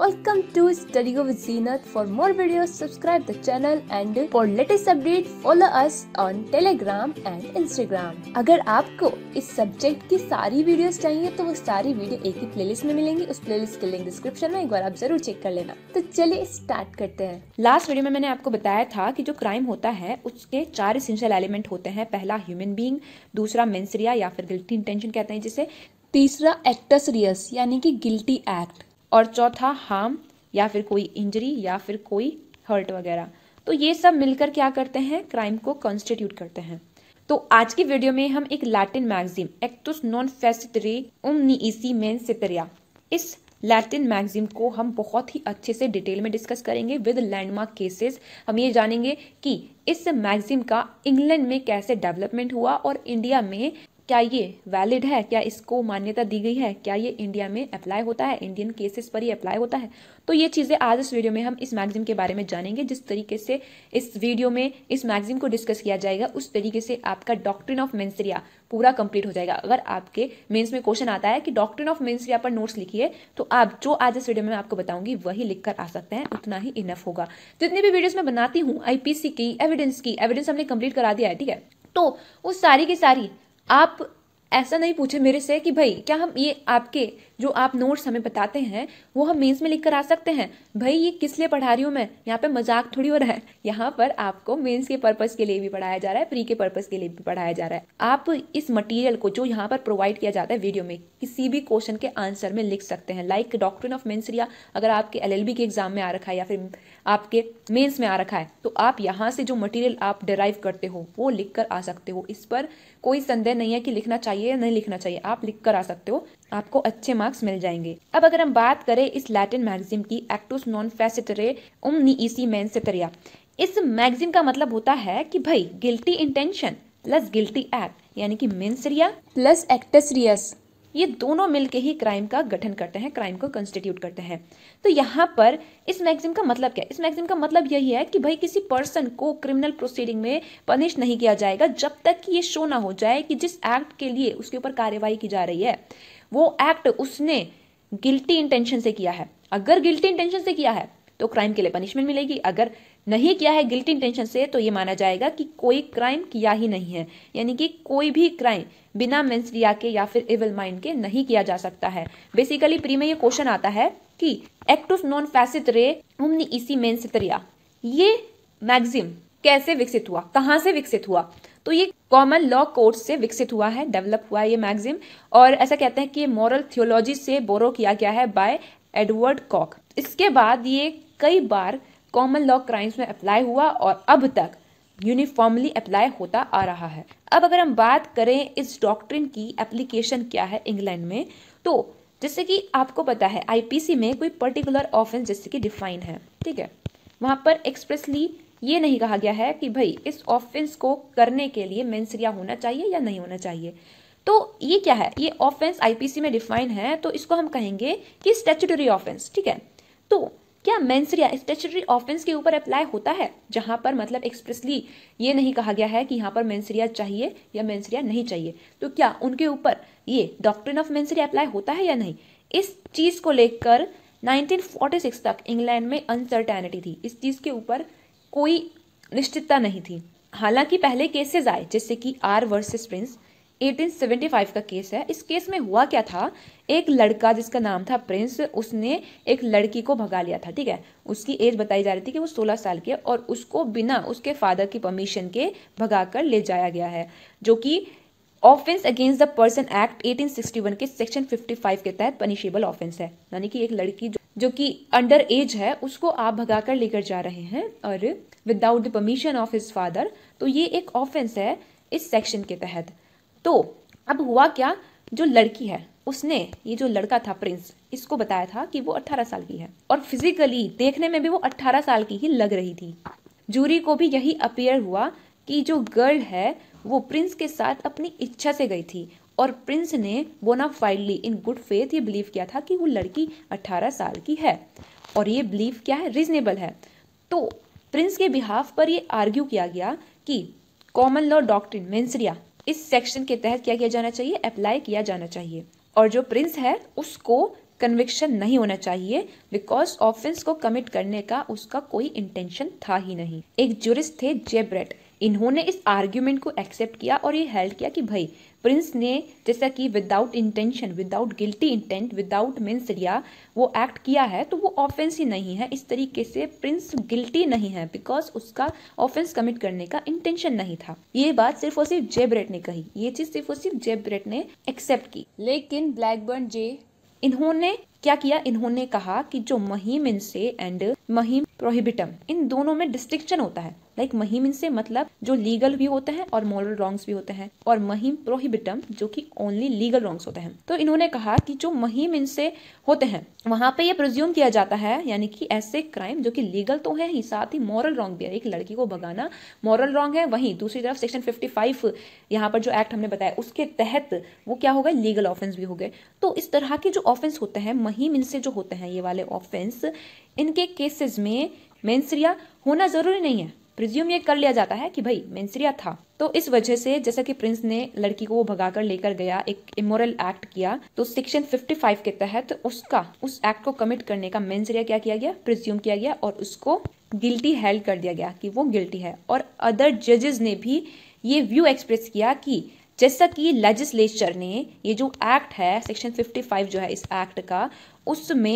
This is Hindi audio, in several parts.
Welcome to Studio with Zenith. For more videos, subscribe the channel and for latest update, follow us on Telegram and Instagram. अगर आपको इस सब्जेक्ट की सारी वीडियोस चाहिए तो वो सारी वीडियो एक ही प्लेलिस्ट में मिलेंगी उस प्लेलिस्ट के लिंक डिस्क्रिप्शन में एक बार आप जरूर चेक कर लेना तो चलिए स्टार्ट करते हैं लास्ट वीडियो में मैंने आपको बताया था कि जो क्राइम होता है उसके चार इसेंशियल एलिमेंट होते हैं पहला ह्यूमन बींग दूसरा मेन्सरिया या फिर गिल्टी इंटेंशन कहते हैं जिसे तीसरा एक्टस रियस यानी कि गिल्टी एक्ट और चौथा हार्म या फिर कोई इंजरी या फिर कोई हर्ट वगैरह तो ये सब मिलकर क्या करते हैं क्राइम को कॉन्स्टिट्यूट करते हैं तो आज की वीडियो में हम एक लैटिन मैगजीम एक्टुस नॉन फेसिटरी उम इसी मेन सितरिया इस लैटिन मैगजीन को हम बहुत ही अच्छे से डिटेल में डिस्कस करेंगे विद लैंडमार्क केसेस हम ये जानेंगे कि इस मैगजीन का इंग्लैंड में कैसे डेवलपमेंट हुआ और इंडिया में क्या ये वैलिड है क्या इसको मान्यता दी गई है क्या ये इंडिया में अप्लाई होता है इंडियन केसेस पर ही अप्लाई होता है तो ये चीज़ें आज इस वीडियो में हम इस मैगजीन के बारे में जानेंगे जिस तरीके से इस वीडियो में इस मैगजीन को डिस्कस किया जाएगा उस तरीके से आपका डॉक्ट्रिन ऑफ मेन्सरिया पूरा कंप्लीट हो जाएगा अगर आपके मेन्स में क्वेश्चन आता है कि डॉक्ट्रिन ऑफ मेन्सरिया पर नोट्स लिखिए तो आप जो आज इस वीडियो में आपको बताऊंगी वही लिखकर आ सकते हैं उतना ही इनफ होगा जितनी भी वीडियोस मैं बनाती हूँ आईपीसी की एविडेंस की एविडेंस हमने कंप्लीट करा दिया है ठीक है तो उस सारी की सारी आप ऐसा नहीं पूछे मेरे से कि भाई क्या हम ये आपके जो आप नोट्स हमें बताते हैं वो हम मेन्स में लिख कर आ सकते हैं भाई ये किस लिए पढ़ा रही हूँ मैं यहाँ पे मजाक थोड़ी हो रहा है यहाँ पर आपको मेन्स के पर्पज़ के लिए भी पढ़ाया जा रहा है प्री के पर्पज़ के लिए भी पढ़ाया जा रहा है आप इस मटीरियल को जो यहाँ पर प्रोवाइड किया जाता है वीडियो में किसी भी क्वेश्चन के आंसर में लिख सकते हैं like doctrine of mens rea अगर आपके एल के एग्जाम में आ रखा है या फिर आपके मेन्स में आ रखा है तो आप यहाँ से जो मटीरियल आप डिराइव करते हो वो लिख कर आ सकते हो इस पर कोई संदेह नहीं है कि लिखना चाहिए या नहीं लिखना चाहिए आप लिख कर आ सकते हो आपको अच्छे मार्क्स मिल जाएंगे अब अगर हम बात करें इस लैटिन मैगजीन की एक्टूस नॉन फैसिटरे उम नीसी मैन से तरिया इस मैगजीन का मतलब होता है कि भाई guilty intention plus guilty act यानी कि मेन्सरिया प्लस एक्टेसरियस ये दोनों मिलके ही क्राइम का गठन करते हैं क्राइम को कंस्टिट्यूट करते हैं तो यहाँ पर इस मैगजिम का मतलब क्या है इस मैगजिम का मतलब यही है कि भाई किसी पर्सन को क्रिमिनल प्रोसीडिंग में पनिश नहीं किया जाएगा जब तक कि ये शो ना हो जाए कि जिस एक्ट के लिए उसके ऊपर कार्यवाही की जा रही है वो एक्ट उसने गिल्टी इंटेंशन से किया है अगर गिल्टी इंटेंशन से किया है तो क्राइम के लिए पनिशमेंट मिलेगी अगर नहीं किया है गिल्टी इंटेंशन से तो ये माना जाएगा कि कोई क्राइम किया ही नहीं है यानी कि कोई भी क्राइम बिना मेंसरिया के या फिर इविल माइंड के नहीं किया जा सकता है बेसिकली प्री में ये क्वेश्चन आता है कि एक्टूस नॉन नॉन रे उमनी इसी मेंसितरिया ये मैग्जिम कैसे विकसित हुआ कहाँ से विकसित हुआ तो ये कॉमन लॉ कोर्ट से विकसित हुआ है डेवलप हुआ है ये मैगजिम और ऐसा कहते हैं कि मॉरल थियोलॉजी से बोरो किया गया है बाय एडवर्ड कॉक इसके बाद ये कई बार कॉमन लॉ क्राइम्स में अप्लाई हुआ और अब तक यूनिफॉर्मली अप्लाई होता आ रहा है अब अगर हम बात करें इस डॉक्ट्रिन की एप्लीकेशन क्या है इंग्लैंड में तो जैसे कि आपको पता है आईपीसी में कोई पर्टिकुलर ऑफेंस जैसे कि डिफाइन है ठीक है वहां पर एक्सप्रेसली ये नहीं कहा गया है कि भाई इस ऑफेंस को करने के लिए मेन्सरिया होना चाहिए या नहीं होना चाहिए तो ये क्या है ये ऑफेंस आईपीसी में डिफाइन है तो इसको हम कहेंगे कि स्टेचुटरी ऑफेंस ठीक है तो क्या मैंसरिया स्टेचुटरी ऑफेंस के ऊपर अप्लाई होता है जहां पर मतलब एक्सप्रेसली ये नहीं कहा गया है कि यहाँ पर मैंसरिया चाहिए या मेन्सरिया नहीं चाहिए तो क्या उनके ऊपर ये डॉक्ट्रिन ऑफ मेन्सरिया अप्लाई होता है या नहीं इस चीज़ को लेकर 1946 तक इंग्लैंड में अनसर्टेनिटी थी इस चीज़ के ऊपर कोई निश्चितता नहीं थी हालांकि पहले केसेस आए जैसे कि आर वर्सेस प्रिंस 1875 का केस है इस केस में हुआ क्या था एक लड़का जिसका नाम था प्रिंस उसने एक लड़की को भगा लिया था ठीक है उसकी एज बताई जा रही थी कि वो 16 साल की है और उसको बिना उसके फादर की परमिशन के भगाकर ले जाया गया है जो कि offence against the person act 1861 के सेक्शन 55 के तहत पनिशेबल ऑफेंस है यानी कि एक लड़की जो कि अंडर एज है उसको आप भगा कर लेकर जा रहे हैं और without the permission of his father तो ये एक ऑफेंस है इस सेक्शन के तहत तो अब हुआ क्या जो लड़की है उसने ये जो लड़का था प्रिंस इसको बताया था कि वो 18 साल की है और फिजिकली देखने में भी वो 18 साल की ही लग रही थी जूरी को भी यही अपेयर हुआ कि जो गर्ल है वो प्रिंस के साथ अपनी इच्छा से गई थी और प्रिंस ने बोनाफाइडली इन गुड फेथ ये बिलीव किया था कि वो लड़की 18 साल की है और ये बिलीव क्या है रीजनेबल है तो प्रिंस के बिहाफ पर ये आर्ग्यू किया गया कि कॉमन लॉ डॉक्ट्रिन मेंसरिया इस सेक्शन के तहत क्या किया जाना चाहिए अप्लाई किया जाना चाहिए और जो प्रिंस है उसको कन्विक्शन नहीं होना चाहिए बिकॉज ऑफेंस को कमिट करने का उसका कोई इंटेंशन था ही नहीं एक जुरिस्ट थे जेब्रेट इन्होंने इस आर्ग्यूमेंट को एक्सेप्ट किया और ये हेल्ड किया कि भाई प्रिंस ने जैसा कि without intention without guilty intent without mens rea वो एक्ट किया है तो वो ऑफेंस ही नहीं है इस तरीके से प्रिंस गिल्टी नहीं है बिकॉज उसका ऑफेंस कमिट करने का इंटेंशन नहीं था ये बात सिर्फ और सिर्फ जेबरेट ने कही ये चीज सिर्फ और सिर्फ जेबरेट ने एक्सेप्ट की लेकिन ब्लैकबर्न जे इन्होंने क्या किया इन्होंने कहा कि जो महीम इनसे एंड महीम प्रोहिबिटम इन दोनों में डिस्टिंक्शन होता है लाइक महीम इनसे मतलब जो लीगल भी होते हैं और मॉरल रॉन्ग्स भी होते हैं और महीम प्रोहिबिटम जो कि ओनली लीगल रॉन्ग्स होते हैं तो इन्होंने कहा कि जो महीम इनसे होते हैं वहां पे ये प्रज्यूम किया जाता है यानी कि ऐसे क्राइम जो कि लीगल तो है ही साथ ही मॉरल रॉन्ग भी है एक लड़की को भगाना मॉरल रॉन्ग है वहीं दूसरी तरफ सेक्शन फिफ्टी फाइव यहाँ पर जो एक्ट हमने बताया उसके तहत वो क्या होगा लीगल ऑफेंस भी हो गए तो इस तरह के जो ऑफेंस होते हैं महीम इनसे जो होते हैं ये वाले ऑफेंस इनके केसेस में मेन्सरिया होना जरूरी नहीं है प्रिज्यूम ये कर लिया जाता है कि भाई मेंसरिया था तो इस वजह से जैसा कि प्रिंस ने लड़की को वो भगाकर लेकर गया एक इमोरल एक्ट किया तो सेक्शन 55 के तहत तो उसका उस एक्ट को कमिट करने का मेंसरिया क्या किया गया प्रिज्यूम किया गया और उसको गिल्टी हेल्ड कर दिया गया कि वो गिल्टी है और अदर जजेस ने भी ये व्यू एक्सप्रेस किया कि जैसा कि लेजिस्लेचर ने ये जो एक्ट है सेक्शन 55 जो है इस एक्ट का उसमें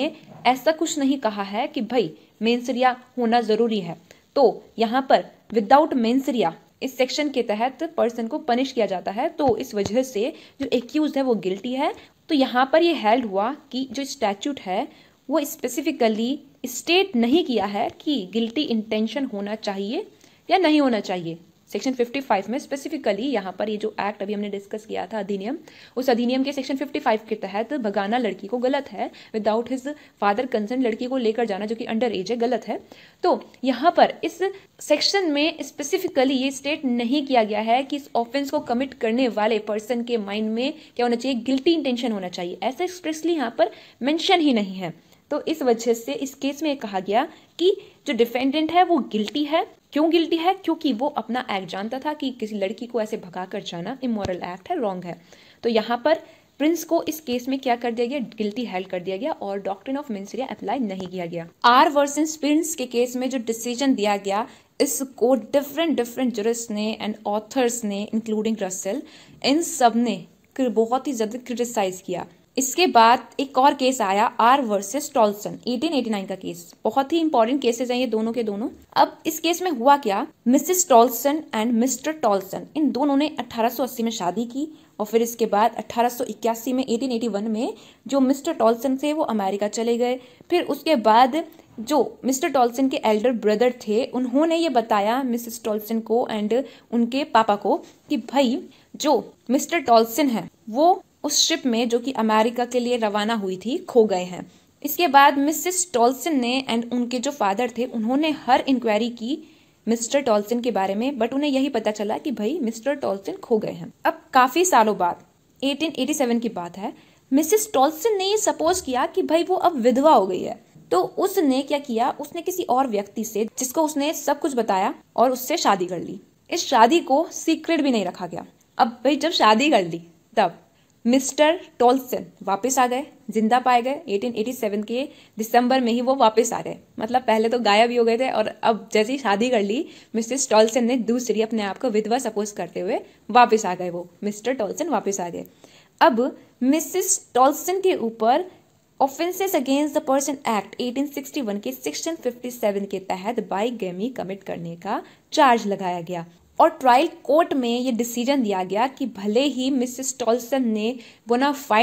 ऐसा कुछ नहीं कहा है कि भाई मेनसरिया होना ज़रूरी है तो यहाँ पर विदाउट मेन्सरिया इस सेक्शन के तहत पर्सन को पनिश किया जाता है तो इस वजह से जो एक्यूज है वो गिल्टी है तो यहाँ पर ये हेल्ड हुआ कि जो स्टैचूट है वो स्पेसिफिकली स्टेट नहीं किया है कि गिल्टी इंटेंशन होना चाहिए या नहीं होना चाहिए सेक्शन 55 में स्पेसिफिकली यहाँ पर ये जो एक्ट अभी हमने डिस्कस किया था अधिनियम उस अधिनियम के सेक्शन 55 के तहत भगाना लड़की को गलत है विदाउट हिज फादर कंसेंट लड़की को लेकर जाना जो कि अंडर एज है गलत है तो यहाँ पर इस सेक्शन में स्पेसिफिकली ये स्टेट नहीं किया गया है कि इस ऑफेंस को कमिट करने वाले पर्सन के माइंड में क्या होना चाहिए गिल्टी इंटेंशन होना चाहिए ऐसा एक्सप्रेसली यहाँ पर मैंशन ही नहीं है तो इस वजह से इस केस में कहा गया कि जो डिफेंडेंट है वो गिल्टी है क्यों गिल्टी है क्योंकि वो अपना एक्ट जानता था कि किसी लड़की को ऐसे भगा कर जाना इमोरल एक्ट है रॉन्ग है तो यहाँ पर प्रिंस को इस केस में क्या कर दिया गया गिल्टी हेल्ड कर दिया गया और डॉक्ट्रिन ऑफ मिन्सरिया अप्लाई नहीं किया गया आर वर्सेस प्रिंस के केस में जो डिसीजन दिया गया इसको डिफरेंट डिफरेंट जुरिस्ट ने एंड ऑथर्स ने इंक्लूडिंग रसल इन सब ने बहुत ही ज़्यादा क्रिटिसाइज किया इसके बाद एक और केस आया आर वर्सेस टॉल्सन 1889 का केस बहुत ही इंपॉर्टेंट केसेस हैं ये दोनों के दोनों अब इस केस में हुआ क्या Mrs Tolson and Mr Tolson इन दोनों ने 1880 में शादी की और फिर इसके बाद 1881 में 1881 में जो मिस्टर टॉल्सन थे वो अमेरिका चले गए फिर उसके बाद जो मिस्टर टॉल्सन के एल्डर ब्रदर थे उन्होंने ये बताया मिसेस टॉल्सन को एंड उनके पापा को कि भाई जो मिस्टर टॉल्सन है वो उस शिप में जो कि अमेरिका के लिए रवाना हुई थी खो गए हैं इसके बाद मिसिस टॉल्सन ने एंड उनके जो फादर थे उन्होंने हर इंक्वायरी की मिस्टर टॉल्सन के बारे में बट उन्हें यही पता चला कि भाई मिस्टर टॉल्सन खो गए हैं अब काफ़ी सालों बाद 1887 की बात है मिसिस टॉल्सन ने ये सपोज किया कि भाई वो अब विधवा हो गई है तो उसने क्या किया उसने किसी और व्यक्ति से जिसको उसने सब कुछ बताया और उससे शादी कर ली इस शादी को सीक्रेट भी नहीं रखा गया अब भाई जब शादी कर ली तब मिस्टर टोल्सन वापस आ गए जिंदा पाए गए 1887 के दिसंबर में ही वो वापस आ गए मतलब पहले तो गायब ही हो गए थे और अब जैसे ही शादी कर ली मिसेस टोल्सन ने दूसरी अपने आप को विधवा सपोज करते हुए वापस आ गए वो मिस्टर टोल्सन वापस आ गए अब मिसेस टोल्सन के ऊपर offences against the person act 1861 के सेक्शन 57 के तहत बाई गेमी कमिट करने का चार्ज लगाया गया और ट्रायल कोर्ट में ये डिसीजन दिया गया कि भले ही मिसेस टॉल्सन ने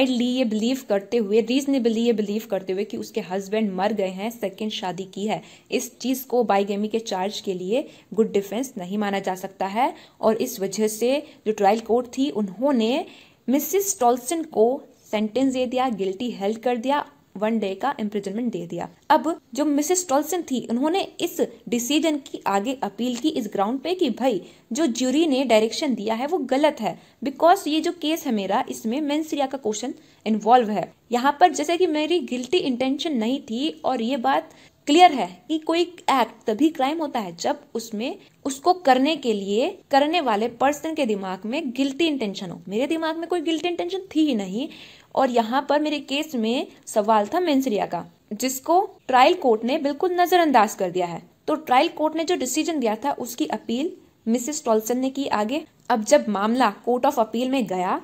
ली ये बिलीव करते हुए रीजनेबली ये बिलीव करते हुए कि उसके हस्बैंड मर गए हैं सेकंड शादी की है इस चीज़ को बाईगेमी के चार्ज के लिए गुड डिफेंस नहीं माना जा सकता है और इस वजह से जो ट्रायल कोर्ट थी उन्होंने मिसिस टॉल्सन को सेंटेंस दे दिया गिल्टी हेल्ड कर दिया वन डे का इम्प्रिजनमेंट दे दिया अब जो मिसेस टॉल्सन थी उन्होंने इस डिसीजन की आगे अपील की इस ग्राउंड पे कि भाई जो ज्यूरी ने डायरेक्शन दिया है वो गलत है बिकॉज ये जो केस है मेरा इसमें मेन्सरिया का क्वेश्चन इन्वॉल्व है यहाँ पर जैसे कि मेरी गिल्टी इंटेंशन नहीं थी और ये बात क्लियर है कि कोई एक्ट तभी क्राइम होता है जब उसमें उसको करने के लिए करने वाले पर्सन के दिमाग में गिल्टी इंटेंशन हो मेरे दिमाग में कोई गिल्टी इंटेंशन थी ही नहीं और यहाँ पर मेरे केस में सवाल था मेन्सरिया का जिसको ट्रायल कोर्ट ने बिल्कुल नजरअंदाज कर दिया है तो ट्रायल कोर्ट ने जो डिसीजन दिया था उसकी अपील मिसेस टॉल्सन ने की आगे अब जब मामला कोर्ट ऑफ अपील में गया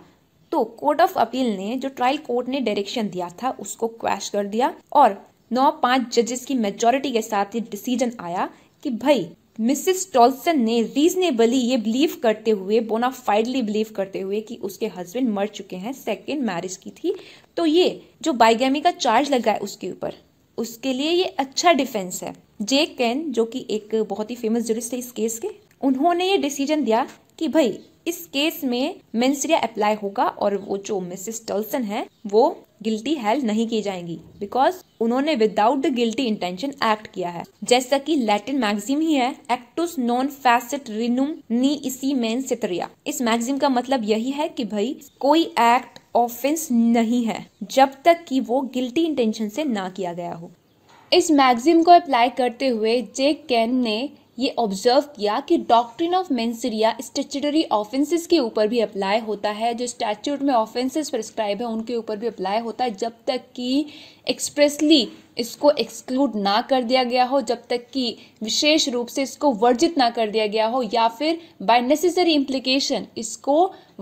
तो कोर्ट ऑफ अपील ने जो ट्रायल कोर्ट ने डायरेक्शन दिया था उसको क्वैश कर दिया और नौ पांच जजेस की मेजोरिटी के साथ ये डिसीजन आया कि भाई मिसिस टॉल्सन ने रीजनेबली ये बिलीव करते हुए बोनाफाइडली बिलीव करते हुए कि उसके हस्बैंड मर चुके हैं सेकेंड मैरिज की थी तो ये जो बाइगेमी का चार्ज लगा है उसके ऊपर उसके लिए ये अच्छा डिफेंस है जे कैन जो कि एक बहुत ही फेमस जूरिस्ट थे इस केस के उन्होंने ये डिसीजन दिया कि भाई इस केस में मेंसरिया अप्लाई होगा और वो जो मिसेस टल्सन है वो गिल्टी हेल्ड नहीं की जाएंगी बिकॉज उन्होंने without the guilty intention act किया है जैसा कि लैटिन मैगजीम ही है एक्टुस नॉन फैसिट रिनुम नी इसी मेन सितरिया इस मैगजीम का मतलब यही है कि भाई कोई एक्ट ऑफेंस नहीं है जब तक कि वो गिल्टी इंटेंशन से ना किया गया हो इस मैगजीम को अप्लाई करते हुए जेक कैन ने ये ऑब्जर्व किया कि doctrine of mens rea statutory offences के ऊपर भी अप्लाई होता है जो स्टैट्यूट में ऑफेंसेस प्रिस्क्राइब है उनके ऊपर भी अप्लाई होता है जब तक कि एक्सप्रेसली इसको एक्सक्लूड ना कर दिया गया हो जब तक कि विशेष रूप से इसको वर्जित ना कर दिया गया हो या फिर बाय नेसेसरी इम्प्लीकेशन इसको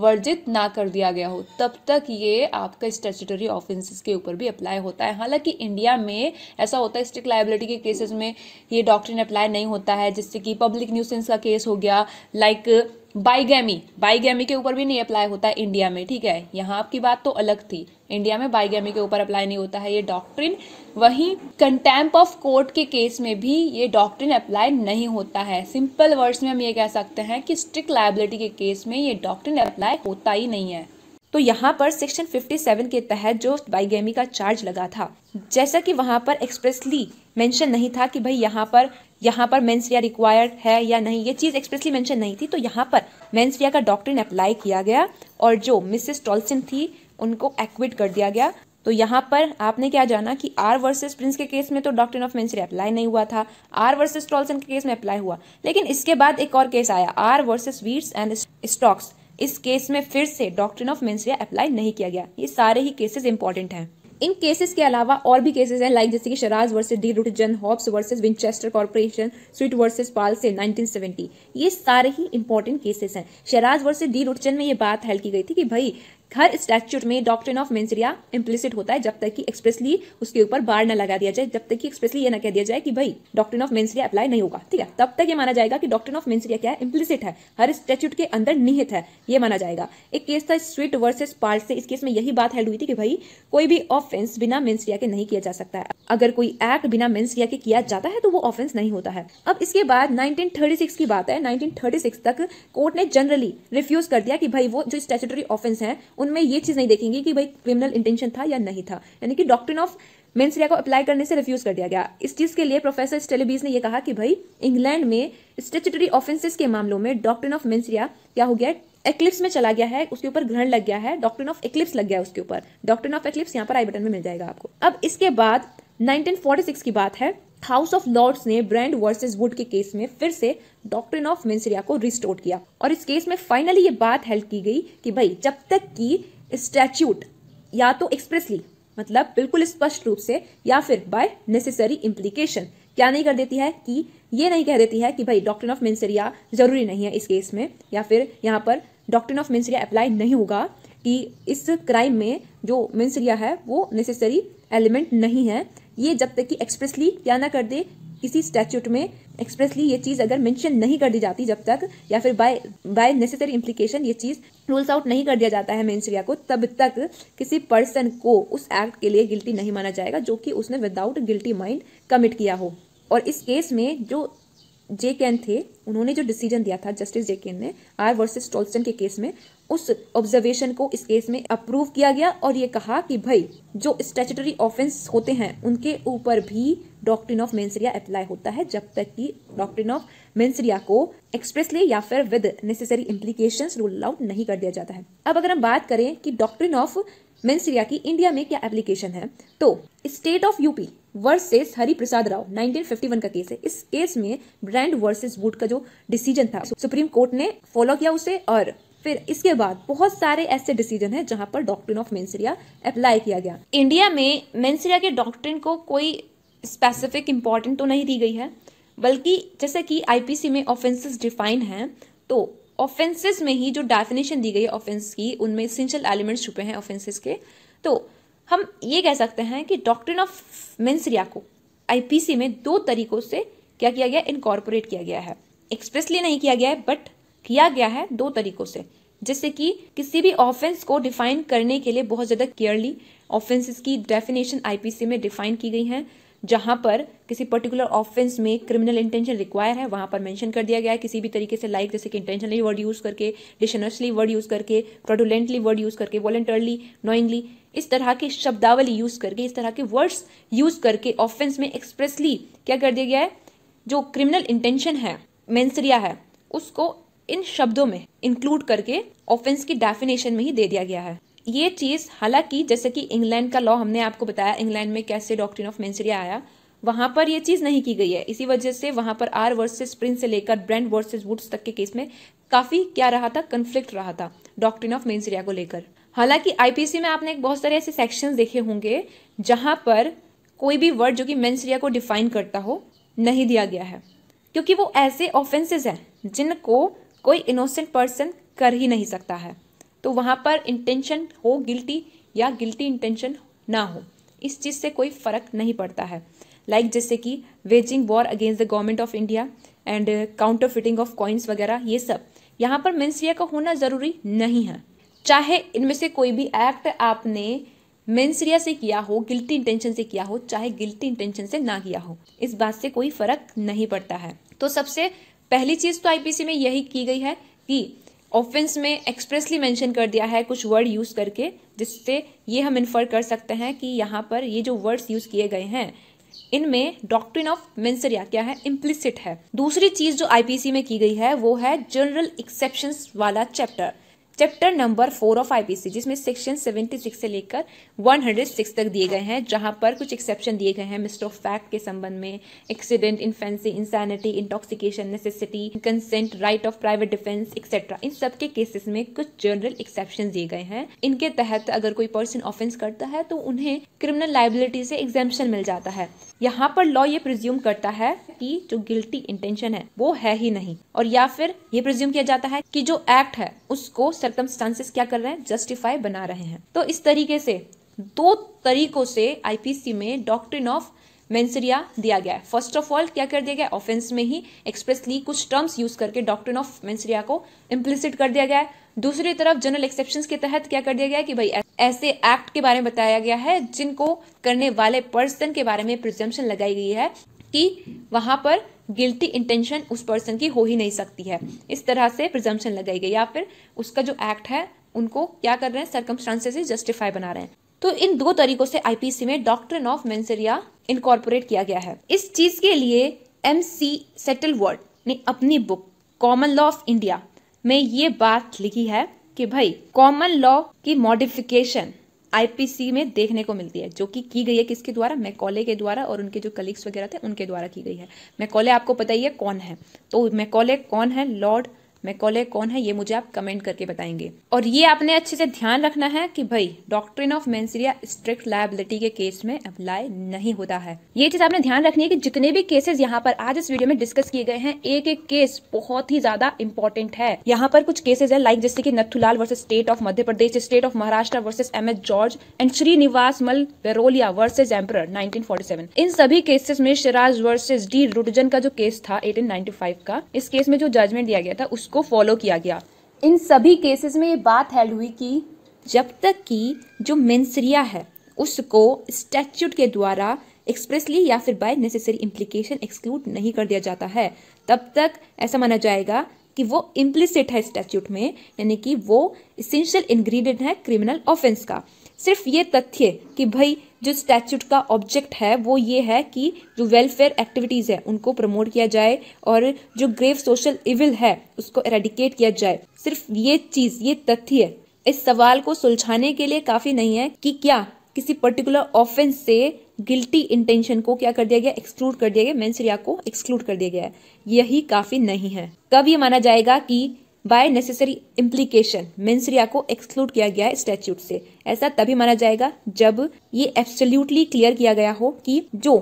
वर्जित ना कर दिया गया हो तब तक ये आपका स्टेचुटरी ऑफेंसेस के ऊपर भी अप्लाई होता है हालांकि इंडिया में ऐसा होता है स्ट्रिक्ट लाइबिलिटी के केसेस में ये डॉक्ट्रिन अप्लाई नहीं होता है जिससे कि पब्लिक न्यूसेंस का केस हो गया लाइक like, बाइगैमी बाइगैमी के ऊपर भी नहीं अप्लाई होता है इंडिया में ठीक है यहाँ आपकी बात तो अलग थी इंडिया में बाइगैमी के ऊपर अप्लाई नहीं होता है ये डॉक्ट्रिन वहीं contempt of court case case में भी ये डॉक्ट्रिन अप्लाई नहीं होता है सिंपल वर्ड्स में हम ये कह सकते हैं कि स्ट्रिक्ट लाइबिलिटी के केस में ये डॉक्ट्रिन अप्लाई होता ही नहीं है तो यहाँ पर सेक्शन 57 के तहत जो बाइगेमी का चार्ज लगा था जैसा कि वहाँ पर एक्सप्रेसली मेंशन नहीं था कि भाई यहाँ पर यहाँ पर मेंसरिया रिक्वायर्ड है या नहीं ये चीज़ एक्सप्रेसली मेंशन नहीं थी तो यहाँ पर मेंसरिया का डॉक्ट्रिन अप्लाई किया गया और जो मिसेस टॉल्सन थी उनको एक्विट कर दिया गया तो यहाँ पर आपने क्या जाना कि आर वर्सेस प्रिंस के केस में तो डॉक्टर ऑफ मेंसरी अप्लाई नहीं हुआ था आर वर्सेस टॉल्सन के केस में अप्लाई हुआ लेकिन इसके बाद एक और केस आया R versus Wheat and Stocks इस केस में फिर से डॉक्ट्रिन ऑफ मेन्सिया अप्लाई नहीं किया गया ये सारे ही केसेस इंपॉर्टेंट हैं इन केसेस के अलावा और भी केसेस हैं लाइक जैसे कि Sherras versus De Rutzen Hobbs versus Winchester Corporation Sweet versus पाल से 1970 ये सारे ही इंपॉर्टेंट केसेस हैं शराज वर्सेस डी रुटजन में ये बात हल की गई थी कि भाई हर स्टैच्यूट में डॉक्ट्रिन ऑफ मेन्सरिया इम्प्लिसिट होता है जब तक कि एक्सप्रेसली उसके ऊपर बार ना लगा दिया जाए जब तक कि एक्सप्रेसली ये ना कह दिया जाए कि भाई डॉक्ट्रिन ऑफ मेन्सरिया अप्लाई नहीं होगा ठीक है तब तक ये माना जाएगा कि डॉक्ट्रिन ऑफ मेन्सरिया क्या है इम्प्लिसिट है हर स्टैच्यूट के अंदर निहित है ये माना जाएगा एक केस था स्वीट वर्सेस पार्ट से इस केस में यही बात हेल्ड हुई थी कि भाई कोई भी ऑफेंस बिना मेन्सरिया के नहीं किया जा सकता है अगर कोई एक्ट बिना मेन्सरिया के किया जाता है तो वो ऑफेंस नहीं होता है अब इसके बाद नाइनटीन की बात है नाइनटीन तक कोर्ट ने जनरली रिफ्यूज कर दिया कि भाई वो जो स्टेचुटरी ऑफेंस है उनमें ये चीज़ नहीं देखेंगे कि भाई क्रिमिनल इंटेंशन था या नहीं था यानी कि डॉक्ट्रिन ऑफ मेन्सरिया को अप्लाई करने से रिफ्यूज कर दिया गया इस चीज़ के लिए प्रोफेसर स्टेलिबीज ने यह कहा कि भाई इंग्लैंड में स्टेचुटरी ऑफेंसेस के मामलों में डॉक्ट्रिन ऑफ मेन्सरिया क्या हो गया एक्लिप्स में चला गया है उसके ऊपर ग्रहण लग गया है डॉक्ट्रिन ऑफ एक्लिप्स लग गया है उसके ऊपर डॉक्ट्रिन ऑफ एक्लिप्स यहाँ पर आई बटन में मिल जाएगा आपको अब इसके बाद 1946 की बात है हाउस ऑफ लॉर्ड्स ने ब्रांड वर्सेस वुड के केस में फिर से डॉक्ट्रिन ऑफ मिन्सरिया को रिस्टोर किया और इस केस में फाइनली ये बात हेल्प की गई कि भाई जब तक कि स्टैच्यूट या तो एक्सप्रेसली मतलब बिल्कुल स्पष्ट रूप से या फिर बाय नेसेसरी इम्प्लीकेशन क्या नहीं कर देती है कि ये नहीं कह देती है कि भाई डॉक्टर ऑफ मिन्सरिया जरूरी नहीं है इस केस में या फिर यहाँ पर डॉक्टर ऑफ मिन्सरिया अप्लाई नहीं होगा कि इस क्राइम में जो मिन्सरिया है वो नेसेसरी एलिमेंट नहीं है ये जब तक कि एक्सप्रेसली क्या ना कर दे किसी स्टैच्यूट में एक्सप्रेसली ये चीज़ अगर मेंशन नहीं कर दी जाती जब तक या फिर बाय बाय नेसेसरी इम्प्लीकेशन ये चीज़ रूल्स आउट नहीं कर दिया जाता है मेंस्ट्रिया को तब तक किसी पर्सन को उस एक्ट के लिए गिल्टी नहीं माना जाएगा जो कि उसने विदाउट गिल्टी माइंड कमिट किया हो और इस केस में जो जे कैन थे उन्होंने जो डिसीजन दिया था जस्टिस जे कैन ने आर वर्सेस टोल्सन के केस में उस ऑब्जर्वेशन को इस केस में अप्रूव किया गया और ये कहा कि भाई जो स्टेचुटरी ऑफेंस होते हैं उनके ऊपर भी डॉक्ट्रिन ऑफ मेंसरिया अप्लाई होता है जब तक कि डॉक्ट्रिन ऑफ मेंसरिया को एक्सप्रेसली या फिर with necessary implication rule out नहीं कर दिया जाता है अब अगर हम बात करें कि डॉक्ट्रिन ऑफ मेंसरिया की इंडिया में क्या एप्लीकेशन है तो state of UP versus Hariprasad Rao 1951 का केस है इस केस में ब्रांड वर्सेस वुड का जो डिसीजन था सुप्रीम कोर्ट ने फॉलो किया उसे और फिर इसके बाद बहुत सारे ऐसे डिसीजन है जहां पर डॉक्ट्रिन ऑफ मेन्सरिया अप्लाई किया गया इंडिया में मेन्सरिया के डॉक्ट्रिन को कोई स्पेसिफिक इंपॉर्टेंट तो नहीं दी गई है बल्कि जैसे कि आईपीसी में ऑफेंसेस डिफाइन हैं तो ऑफेंसेस में ही जो डेफिनेशन दी गई है ऑफेंस की उनमें इसेंशियल एलिमेंट्स छुपे हैं ऑफेंसेस के तो हम ये कह सकते हैं कि डॉक्ट्रिन ऑफ मेंसरिया को आईपीसी में दो तरीकों से क्या किया गया इनकॉर्पोरेट किया गया है एक्सप्रेसली नहीं किया गया है बट किया गया है दो तरीकों से जैसे कि किसी भी ऑफेंस को डिफाइन करने के लिए बहुत ज़्यादा केयरली ऑफेंसेस की डेफिनेशन आईपीसी में डिफाइन की गई हैं जहाँ पर किसी पर्टिकुलर ऑफेंस में क्रिमिनल इंटेंशन रिक्वायर है वहाँ पर मेंशन कर दिया गया है किसी भी तरीके से लाइक like, जैसे कि इंटेंशनली वर्ड यूज़ करके डिशनसली वर्ड यूज़ करके प्रोडुलेंटली वर्ड यूज़ करके वॉलेंटरली नोइंगली इस तरह के शब्दावली यूज़ करके इस तरह के वर्ड्स यूज़ करके ऑफेंस में एक्सप्रेसली क्या कर दिया गया है जो क्रिमिनल इंटेंशन है मैंसरिया है उसको इन शब्दों में इंक्लूड करके ऑफेंस की डेफिनेशन में ही दे दिया गया है ये चीज़ हालांकि जैसे कि इंग्लैंड का लॉ हमने आपको बताया इंग्लैंड में कैसे डॉक्ट्रिन ऑफ मेंसरिया आया वहाँ पर यह चीज़ नहीं की गई है इसी वजह से वहां पर आर वर्सेस प्रिंस से लेकर ब्रेंड वर्सेस वुड्स तक के केस में काफ़ी क्या रहा था कन्फ्लिक्ट रहा था डॉक्ट्रिन ऑफ मेंसरिया को लेकर हालांकि आईपीसी में आपने एक बहुत सारे ऐसे सेक्शन देखे होंगे जहां पर कोई भी वर्ड जो कि मेंसरिया को डिफाइन करता हो नहीं दिया गया है क्योंकि वो ऐसे ऑफेंसेज हैं जिनको कोई इनोसेंट पर्सन कर ही नहीं सकता है तो वहां पर इंटेंशन हो गिल्टी या गिल्टी इंटेंशन ना हो इस चीज़ से कोई फ़र्क नहीं पड़ता है लाइक like जैसे कि waging war against the government of India and counterfeiting of coins वगैरह ये सब यहाँ पर मेन्सरिया का होना ज़रूरी नहीं है चाहे इनमें से कोई भी एक्ट आपने मेन्सरिया से किया हो गिल्टी इंटेंशन से किया हो चाहे गिल्टी इंटेंशन से ना किया हो इस बात से कोई फर्क नहीं पड़ता है तो सबसे पहली चीज़ तो आईपीसी में यही की गई है कि ऑफेंस में एक्सप्रेसली मेंशन कर दिया है कुछ वर्ड यूज़ करके जिससे ये हम इन्फर कर सकते हैं कि यहाँ पर ये जो वर्ड्स यूज़ किए गए हैं इनमें डॉक्ट्रिन ऑफ मेंसरिया क्या है इम्प्लिसिट है दूसरी चीज़ जो आईपीसी में की गई है वो है जनरल एक्सेप्शंस वाला chapter chapter number four of IPC जिसमें सेक्शन सेवेंटी सिक्स से लेकर वन हंड्रेड सिक्स तक दिए गए हैं जहां पर कुछ एक्सेप्शन दिए गए हैं मिस्टर फैक्ट के संबंध में accident infancy insanity intoxication necessity consent right of private defence etcetera इन सब के केसेस में कुछ जनरल एक्सेप्शन दिए गए हैं इनके तहत अगर कोई पर्सन ऑफेंस करता है तो उन्हें क्रिमिनल लाइबिलिटी से एग्जेम्पन मिल जाता है यहाँ पर लॉ ये प्रिज्यूम करता है कि जो गिल्टी इंटेंशन है वो है ही नहीं और या फिर ये प्रिज्यूम किया जाता है कि जो एक्ट है उसको सर्कमस्टांसेस क्या कर रहे हैं जस्टिफाई बना रहे हैं तो इस तरीके से दो तरीकों से आईपीसी में डॉक्ट्रिन ऑफ मेंसरिया दिया गया है फर्स्ट ऑफ ऑल क्या कर दिया गया ऑफेंस में ही एक्सप्रेसली कुछ टर्म्स यूज करके डॉक्ट्रिन ऑफ मेंसरिया को इम्प्लिसिट कर दिया गया है दूसरी तरफ जनरल एक्सेप्शन के तहत क्या कर दिया गया है कि भाई ऐसे एक्ट के बारे में बताया गया है जिनको करने वाले पर्सन के बारे में प्रिजम्पन लगाई गई है कि वहां पर गिल्टी इंटेंशन उस पर्सन की हो ही नहीं सकती है इस तरह से प्रिजम्पन लगाई गई या फिर उसका जो एक्ट है उनको क्या कर रहे हैं सर्कमस्टांसेस जस्टिफाई बना रहे हैं तो इन दो तरीकों से आईपीसी में डॉक्ट्रिन ऑफ मेंसरिया इनकॉर्पोरेट किया गया है इस चीज के लिए एम सी सेटल वर्ड ने अपनी book common law of India में ये बात लिखी है कि भाई कॉमन लॉ की मॉडिफिकेशन आईपीसी में देखने को मिलती है जो कि की गई है किसके द्वारा मैकॉले के द्वारा और उनके जो कलीग्स वगैरह थे उनके द्वारा की गई है मैकॉले आपको पता ही है कौन है तो मैकॉले कौन है लॉर्ड कॉले कौन है ये मुझे आप कमेंट करके बताएंगे और ये आपने अच्छे से ध्यान रखना है कि भाई doctrine of mens rea strict liability के केस में अप्लाई नहीं होता है ये चीज आपने ध्यान रखनी है कि जितने भी केसेस यहाँ पर आज इस वीडियो में डिस्कस किए गए हैं एक एक केस बहुत ही ज्यादा इंपॉर्टेंट है यहाँ पर कुछ केसेज है लाइक जैसे की Nathulal versus state of Madhya Pradesh state of Maharashtra versus M S George and Srinivas Mall Bairoliya versus emperor nineteen इन सभी केसेस में शराज वर्सेज डी रुडजन का जो केस था एटीन का इस केस में जो जजमेंट दिया गया था उसको को फॉलो किया गया इन सभी केसेस में ये बात हेल्ड हुई कि जब तक कि जो मेंसरिया है उसको स्टैट्यूट के द्वारा एक्सप्रेसली या फिर बाय नेसेसरी इम्प्लीकेशन एक्सक्लूड नहीं कर दिया जाता है तब तक ऐसा माना जाएगा कि वो इम्प्लिसिट है स्टैट्यूट में यानी कि वो इसेंशियल इंग्रेडिएंट है क्रिमिनल ऑफेंस का सिर्फ ये तथ्य कि भाई जो स्टैट्यूट का ऑब्जेक्ट है वो ये है कि जो वेलफेयर एक्टिविटीज़ है उनको प्रमोट किया जाए और जो ग्रेव सोशल इविल है उसको एरेडिकेट किया जाए सिर्फ ये चीज़ ये तथ्य इस सवाल को सुलझाने के लिए काफ़ी नहीं है कि क्या किसी पर्टिकुलर ऑफेंस से गिल्टी इंटेंशन को क्या कर दिया गया एक्सक्लूड कर दिया गया मेन्सरिया को एक्सक्लूड कर दिया गया यही काफ़ी नहीं है कब ये माना जाएगा कि बाय नेसेसरी इम्प्लीकेशन मेन्सरिया को एक्सक्लूड किया गया है स्टैच्यूट से ऐसा तभी माना जाएगा जब ये एब्सोल्यूटली क्लियर किया गया हो कि जो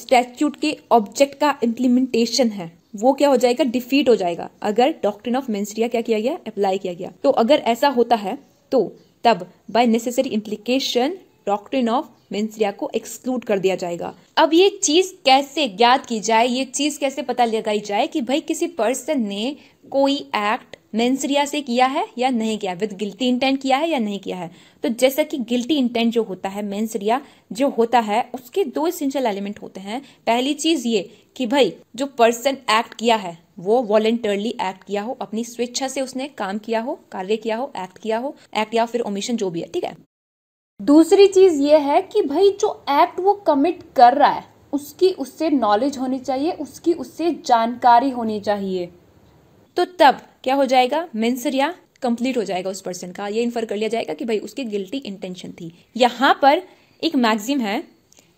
स्टैच्यूट के ऑब्जेक्ट का इम्प्लीमेंटेशन है वो क्या हो जाएगा डिफीट हो जाएगा अगर डॉक्ट्रिन ऑफ मेन्सरिया क्या किया गया अप्लाई किया गया तो अगर ऐसा होता है तो तब by necessary implication doctrine of mens rea को एक्सक्लूड कर दिया जाएगा अब ये चीज कैसे ज्ञात की जाए ये चीज कैसे पता लगाई जाए कि भाई किसी पर्सन ने कोई एक्ट मेन्सरिया से किया है या नहीं किया विद गिल्टी इंटेंट किया है या नहीं किया है तो जैसा कि गिल्टी इंटेंट जो होता है मेन्सरिया जो होता है उसके दो इसेंशियल एलिमेंट होते हैं पहली चीज ये कि भाई जो पर्सन एक्ट किया है वो वॉलेंटरली एक्ट किया हो अपनी स्वेच्छा से उसने काम किया हो कार्य किया हो एक्ट किया हो एक्ट या फिर ओमिशन जो भी है ठीक है दूसरी चीज ये है कि भाई जो एक्ट वो कमिट कर रहा है उसकी उससे नॉलेज होनी चाहिए उसकी उससे जानकारी होनी चाहिए तो तब क्या हो जाएगा मेन्सरिया कंप्लीट हो जाएगा उस पर्सन का ये इन्फर कर लिया जाएगा कि भाई उसकी गिल्टी इंटेंशन थी यहाँ पर एक मैगजिम है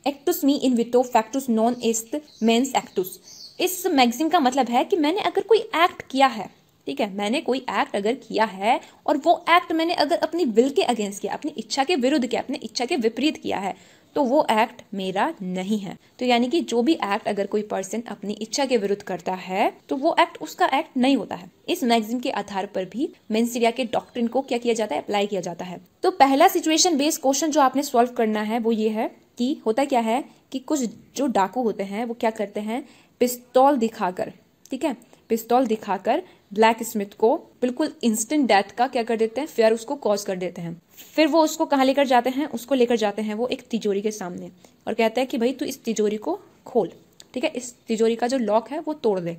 एक्टुस मी इन विटो फैक्टुस नॉन एस्त मेन्स एक्टुस इस मैग्जिम का मतलब है कि मैंने अगर कोई एक्ट किया है ठीक है मैंने कोई एक्ट अगर किया है और वो एक्ट मैंने अगर अपनी विल के अगेंस्ट किया अपनी इच्छा के विरुद्ध किया अपनी इच्छा के विपरीत किया है तो वो एक्ट मेरा नहीं है तो यानी कि जो भी एक्ट अगर कोई पर्सन अपनी इच्छा के विरुद्ध करता है तो वो एक्ट उसका एक्ट नहीं होता है इस मैगजीन के आधार पर भी मेन्सिडिया के डॉक्ट्रिन को क्या किया जाता है अप्लाई किया जाता है तो पहला सिचुएशन बेस्ड क्वेश्चन जो आपने सॉल्व करना है वो ये है कि होता क्या है कि कुछ जो डाकू होते हैं वो क्या करते हैं पिस्तौल दिखाकर ठीक है पिस्तौल दिखाकर ब्लैक स्मिथ को बिल्कुल इंस्टेंट डेथ का क्या कर देते हैं फेयर उसको कॉज कर देते हैं फिर वो उसको कहाँ लेकर जाते हैं उसको लेकर जाते हैं वो एक तिजोरी के सामने और कहते हैं कि भाई तू इस तिजोरी को खोल ठीक है इस तिजोरी का जो लॉक है वो तोड़ दे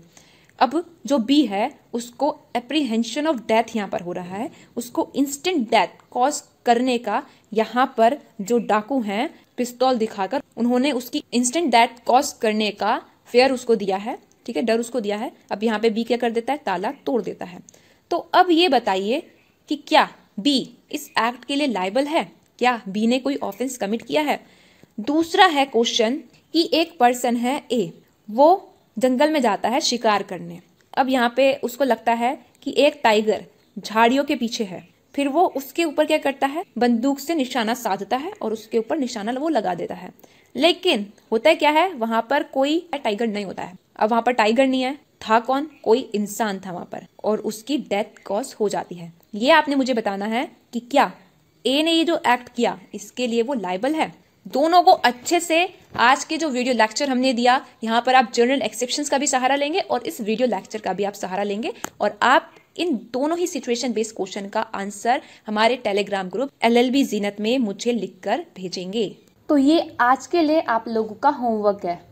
अब जो बी है उसको एप्रीहेंशन ऑफ डेथ यहाँ पर हो रहा है उसको इंस्टेंट डेथ कॉज करने का यहाँ पर जो डाकू हैं पिस्तौल दिखाकर उन्होंने उसकी इंस्टेंट डेथ कॉज करने का फेयर उसको दिया है ठीक है डर उसको दिया है अब यहाँ पे बी क्या कर देता है ताला तोड़ देता है तो अब ये बताइए कि क्या बी इस एक्ट के लिए लाइबल है क्या बी ने कोई ऑफेंस कमिट किया है दूसरा है क्वेश्चन कि एक पर्सन है ए वो जंगल में जाता है शिकार करने अब यहाँ पे उसको लगता है कि एक टाइगर झाड़ियों के पीछे है फिर वो उसके ऊपर क्या करता है बंदूक से निशाना साधता है और उसके ऊपर निशाना वो लगा देता है लेकिन होता है क्या है वहां पर कोई टाइगर नहीं होता है अब वहाँ पर टाइगर नहीं है था कौन कोई इंसान था वहाँ पर और उसकी डेथ कॉज हो जाती है ये आपने मुझे बताना है कि क्या ए ने ये जो एक्ट किया इसके लिए वो लाइबल है दोनों को अच्छे से आज के जो वीडियो लेक्चर हमने दिया यहाँ पर आप जर्नल एक्सेप्शन का भी सहारा लेंगे और इस वीडियो लेक्चर का भी आप सहारा लेंगे और आप इन दोनों ही सिचुएशन बेस्ड क्वेश्चन का आंसर हमारे Telegram group L L B Zeenat में मुझे लिख कर भेजेंगे तो ये आज के लिए आप लोगों का होमवर्क है